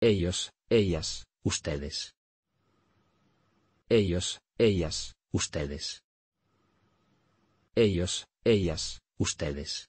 Ellos, ellas, ustedes. Ellos, ellas, ustedes. Ellos, ellas, ustedes.